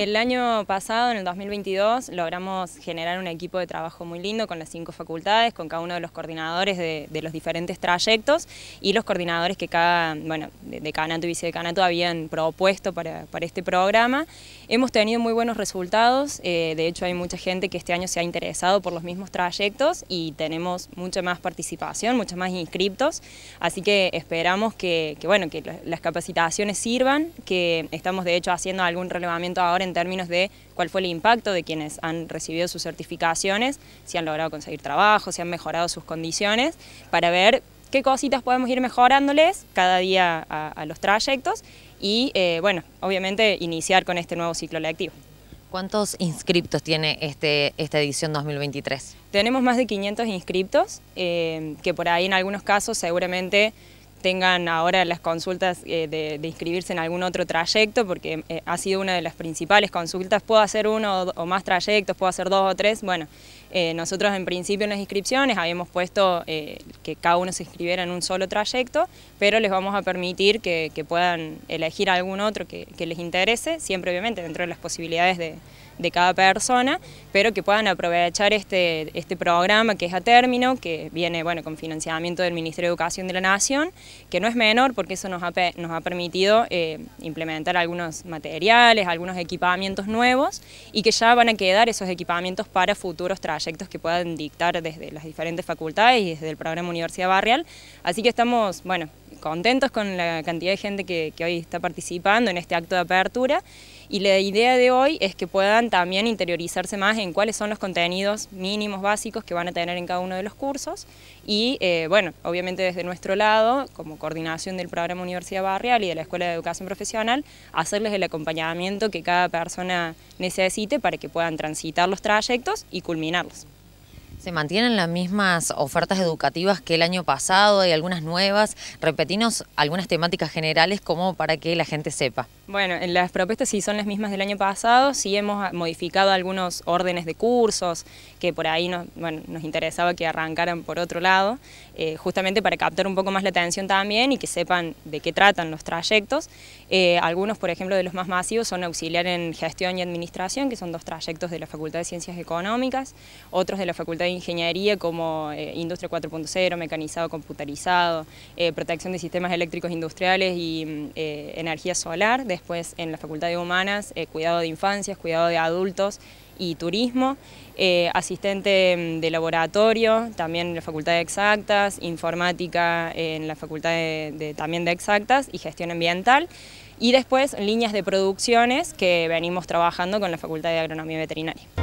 El año pasado, en el 2022, logramos generar un equipo de trabajo muy lindo con las cinco facultades, con cada uno de los coordinadores de, los diferentes trayectos y los coordinadores que cada, bueno, decanato y vicedecanato habían propuesto para, para este programa. Hemos tenido muy buenos resultados, eh, de hecho hay mucha gente que este año se ha interesado por los mismos trayectos y tenemos mucha más participación, muchos más inscriptos, así que esperamos que, que bueno, que las capacitaciones sirvan, que estamos de hecho haciendo algún relevamiento ahora en en términos de cuál fue el impacto de quienes han recibido sus certificaciones, si han logrado conseguir trabajo, si han mejorado sus condiciones, para ver qué cositas podemos ir mejorándoles cada día a, los trayectos y, eh, bueno, obviamente iniciar con este nuevo ciclo lectivo. ¿Cuántos inscriptos tiene este, esta edición 2023? Tenemos más de 500 inscriptos, eh, que por ahí en algunos casos seguramente tengan ahora las consultas eh, de, inscribirse en algún otro trayecto, porque eh, ha sido una de las principales consultas. Puedo hacer uno o, más trayectos, puedo hacer dos o tres. Bueno, eh, nosotros en principio en las inscripciones habíamos puesto que cada uno se inscribiera en un solo trayecto, pero les vamos a permitir que, puedan elegir algún otro que, les interese, siempre obviamente dentro de las posibilidades de, cada persona, pero que puedan aprovechar este, este, programa que es a término, que viene bueno, con financiamiento del Ministerio de Educación de la Nación, que no es menor porque eso nos ha, nos ha permitido eh, implementar algunos materiales, algunos equipamientos nuevos y que ya van a quedar esos equipamientos para futuros trayectos que puedan dictar desde las diferentes facultades y desde el programa Universidad Barrial. Así que estamos, bueno, contentos con la cantidad de gente que, que hoy está participando en este acto de apertura y la idea de hoy es que puedan también interiorizarse más en cuáles son los contenidos mínimos básicos que van a tener en cada uno de los cursos. Y eh, bueno, obviamente desde nuestro lado, como coordinación del programa Universidad Barrial y de la Escuela de Educación Profesional, hacerles el acompañamiento que cada persona necesite para que puedan transitar los trayectos y culminarlos. ¿Se mantienen las mismas ofertas educativas que el año pasado? ¿Hay algunas nuevas? Repetinos algunas temáticas generales como para que la gente sepa. Bueno, las propuestas sí son las mismas del año pasado, sí hemos ah, modificado algunos órdenes de cursos que por ahí nos, interesaba que arrancaran por otro lado, eh, justamente para captar un poco más la atención también y que sepan de qué tratan los trayectos. Eh, algunos, por ejemplo, de los más masivos son auxiliar en gestión y administración, que son dos trayectos de la Facultad de Ciencias Económicas, otros de la Facultad de ingeniería como eh, Industria 4.0, mecanizado, computarizado, eh, protección de sistemas eléctricos industriales y mm, eh, energía solar. Después en la Facultad de Humanas, cuidado de infancias, cuidado de adultos y turismo, asistente mm, de laboratorio, también en la Facultad de Exactas, informática en la Facultad también de Exactas y gestión ambiental. Y después líneas de producciones que venimos trabajando con la Facultad de Agronomía Veterinaria.